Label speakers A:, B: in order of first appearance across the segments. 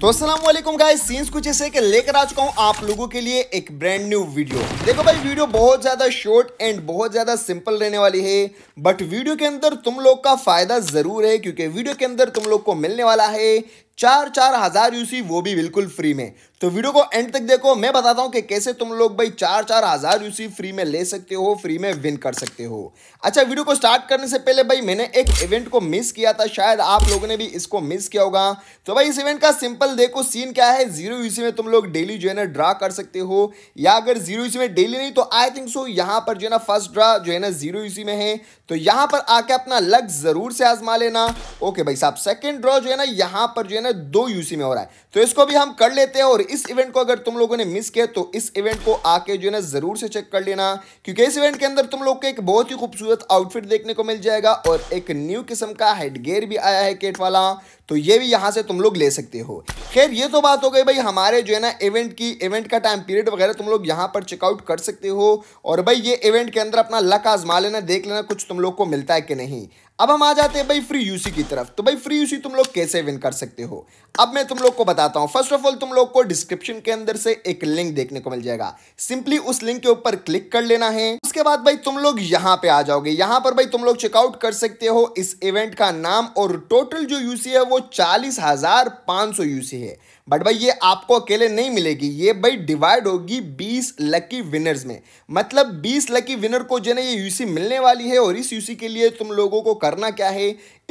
A: तो Aslam guys scenes कुछ ऐसे के लेकर आ चुका हूँ आप लोगों के लिए एक ब्रांड न्यू वीडियो देखो भाई वीडियो बहुत ज़्यादा शॉर्ट एंड बहुत ज़्यादा सिंपल रहने वाली है बट वीडियो के अंदर तुम लोग का फ़ायदा ज़रूर है क्योंकि वीडियो के अंदर तुम लोग को मिलने वाला है चार चार हज़ार यूसी वो भी बिल्कुल फ्री में तो वीडियो को एंड तक देखो मैं बताता हूं कि कैसे तुम लोग भाई चार चार हज़ार यूसी फ्री में ले सकते हो फ्री में विन कर सकते हो अच्छा वीडियो को स्टार्ट करने से पहले भाई मैंने एक इवेंट को मिस किया था शायद आप लोगों ने भी इसको मिस किया होगा तो भाई इस इवेंट का सिंपल देखो सीन क्या है जीरो यूसी में तुम लोग डेली जो है ना ड्रा कर सकते हो या अगर जीरो यूसी में डेली नहीं तो आई थिंक सो यहाँ पर जो है ना फर्स्ट ड्रा जो है ना जीरो यूसी में है तो यहाँ पर आके अपना लक जरूर से आजमा लेना ओके भाई साहब सेकेंड ड्रॉ जो है ना यहाँ पर जो है फाइनल दो यूसी में हो रहा है तो इसको भी हम कर लेते हैं और इस इवेंट को अगर तुम लोगों ने मिस किया तो इस इवेंट को आके जो है ना जरूर से चेक कर लेना क्योंकि इस इवेंट के अंदर तुम लोग को एक बहुत ही खूबसूरत आउटफिट देखने को मिल जाएगा और एक न्यू किस्म का हेडगेयर भी आया है केट वाला तो ये भी यहाँ से तुम लोग ले सकते हो खैर ये तो बात हो गई भाई हमारे जो है ना इवेंट की इवेंट का टाइम पीरियड वगैरह तुम लोग यहाँ पर चेकआउट कर सकते हो और भाई ये इवेंट के अंदर अपना लक आजमा लेना देख लेना कुछ तुम लोग को मिलता है कि नहीं अब हम आ जाते हैं भाई फ्री यूसी की तरफ तो भाई फ्री यूसी तुम लोग कैसे विन कर सकते हो अब मैं तुम लोग को बताता हूं फर्स्ट ऑफ ऑल तुम लोग को डिस्क्रिप्शन के अंदर से एक लिंक देखने को मिल जाएगा सिंपली उस लिंक के ऊपर क्लिक कर लेना है उसके बाद भाई तुम लोग यहां पे आ जाओगे यहां पर भाई तुम लोग चेकआउट कर सकते हो इस इवेंट का नाम और टोटल जो यूसी है वो चालीस हजार पाँच सौ यूसी है बट भाई ये आपको अकेले नहीं मिलेगी ये भाई डिवाइड होगी 20 लकी विनर्स में मतलब 20 लकी विनर को जो है ये यूसी मिलने वाली है और इस यूसी के लिए तुम लोगों को करना क्या है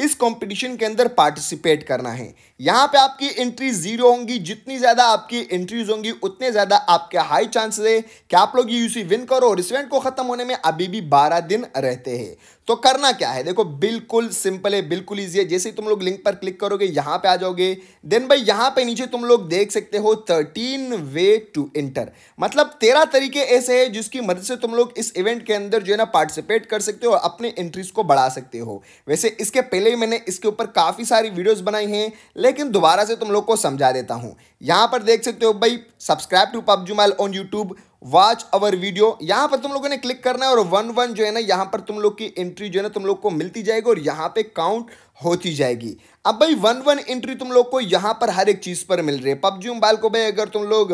A: इस कंपटीशन के अंदर पार्टिसिपेट करना है यहाँ पे आपकी एंट्री जीरो होंगी जितनी ज़्यादा आपकी एंट्रीज होंगी उतने ज़्यादा आपके हाई चांसेस है कि आप लोग यूसी विन करो और इस इवेंट को ख़त्म होने में अभी भी बारह दिन रहते हैं तो करना क्या है देखो बिल्कुल सिंपल है बिल्कुल ईजी है जैसे ही तुम लोग लिंक पर क्लिक करोगे यहां पे आ जाओगे देन भाई यहां पे नीचे तुम लोग देख सकते हो थर्टीन वे टू एंटर मतलब तेरह तरीके ऐसे है जिसकी मदद से तुम लोग इस इवेंट के अंदर जो है ना पार्टिसिपेट कर सकते हो और अपने एंट्रीज को बढ़ा सकते हो वैसे इसके पहले ही मैंने इसके ऊपर काफ़ी सारी वीडियोज बनाई हैं लेकिन दोबारा से तुम लोग को समझा देता हूं यहां पर देख सकते हो भाई सब्सक्राइब टू पबजू माइल on YouTube watch our video यहां पर तुम लोगों ने क्लिक करना है और वन वन जो है ना यहां पर तुम लोग की एंट्री जो है ना तुम लोग को मिलती जाएगी और यहां पे काउंट होती जाएगी अब भाई वन वन एंट्री तुम लोग को यहाँ पर हर एक चीज़ पर मिल रही है पबजी मोबाइल को भाई अगर तुम लोग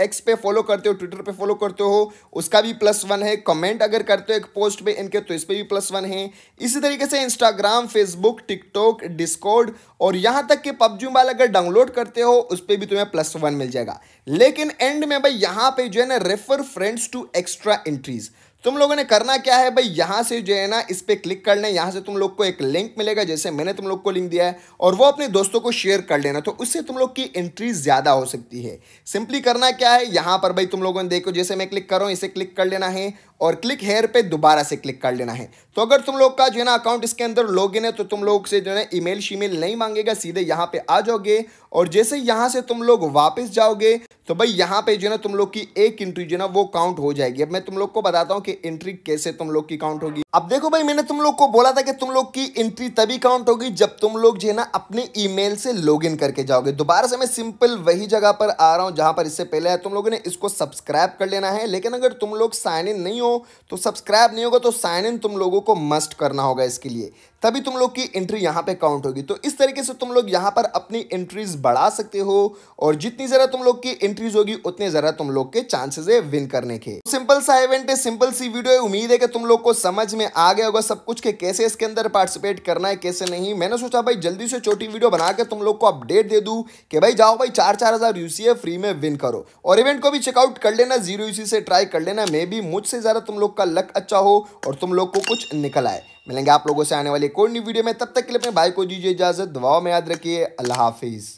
A: एक्स पे फॉलो करते हो ट्विटर पे फॉलो करते हो उसका भी प्लस वन है कमेंट अगर करते हो एक पोस्ट पे इनके तो इस पर भी प्लस वन है इसी तरीके से इंस्टाग्राम फेसबुक टिकटॉक डिस्कॉर्ड और यहाँ तक कि पबजी मोबाइल अगर डाउनलोड करते हो उस पर भी तुम्हें प्लस वन मिल जाएगा लेकिन एंड में भाई यहाँ पे जो है ना refer friends to extra entries तुम लोगों ने करना क्या है भाई यहाँ से जो है ना इस पर क्लिक कर लें यहाँ से तुम लोग को एक लिंक मिलेगा जैसे मैंने तुम लोग को लिंक दिया है और वो अपने दोस्तों को शेयर कर लेना तो उससे तुम लोग की एंट्री ज़्यादा हो सकती है सिंपली करना क्या है यहाँ पर भाई तुम लोगों ने देखो जैसे मैं क्लिक कर रहा हूँ इसे क्लिक कर लेना है और क्लिक हेयर पे दोबारा से क्लिक कर लेना है तो अगर तुम लोग का जो है ना अकाउंट इसके अंदर लॉग है तो तुम लोग से जो है ई शीमेल नहीं मांगेगा सीधे यहाँ पे आ जाओगे और जैसे यहाँ से तुम लोग वापस जाओगे तो भाई यहाँ पे जो है ना तुम लोग की एक एंट्री जो है ना वो काउंट हो जाएगी अब मैं तुम लोग को बताता हूँ कि एंट्री कैसे तुम लोग की काउंट होगी अब देखो भाई मैंने तुम लोग को बोला था कि तुम लोग की एंट्री तभी काउंट होगी जब तुम लोग जो है ना अपने ईमेल से लॉगिन करके जाओगे दोबारा से मैं सिंपल वही जगह पर आ रहा हूं जहां पर इससे पहले है तुम लोगों ने इसको सब्सक्राइब कर लेना है लेकिन अगर तुम लोग साइन इन नहीं हो तो सब्सक्राइब नहीं होगा तो साइन इन तुम लोगों को मस्ट करना होगा इसके लिए तभी तुम लोग की एंट्री यहाँ पे काउंट होगी तो इस तरीके से तुम लोग यहाँ पर अपनी एंट्रीज बढ़ा सकते हो और जितनी ज़रा तुम लोग की एंट्रीज होगी उतने ज़रा तुम लोग के चांसेस है विन करने के सिंपल तो सा इवेंट है सिंपल सी वीडियो है उम्मीद है कि तुम लोग को समझ में में आ गया होगा सब कुछ के कैसे इसके अंदर पार्टिसिपेट करना है कैसे नहीं मैंने सोचा भाई जल्दी से छोटी वीडियो बना के तुम लोग को अपडेट दे दूँ कि भाई जाओ भाई चार चार हज़ार यू फ्री में विन करो और इवेंट को भी चेकआउट कर लेना जीरो यू से ट्राई कर लेना मे भी मुझसे ज़्यादा तुम लोग का लक अच्छा हो और तुम लोग को कुछ निकल आए मिलेंगे आप लोगों से आने वाली कोई न्यू वीडियो में तब तक के लिए अपने भाई को दीजिए इजाज़त दुआओं में याद रखिए अल्लाह हाफिज़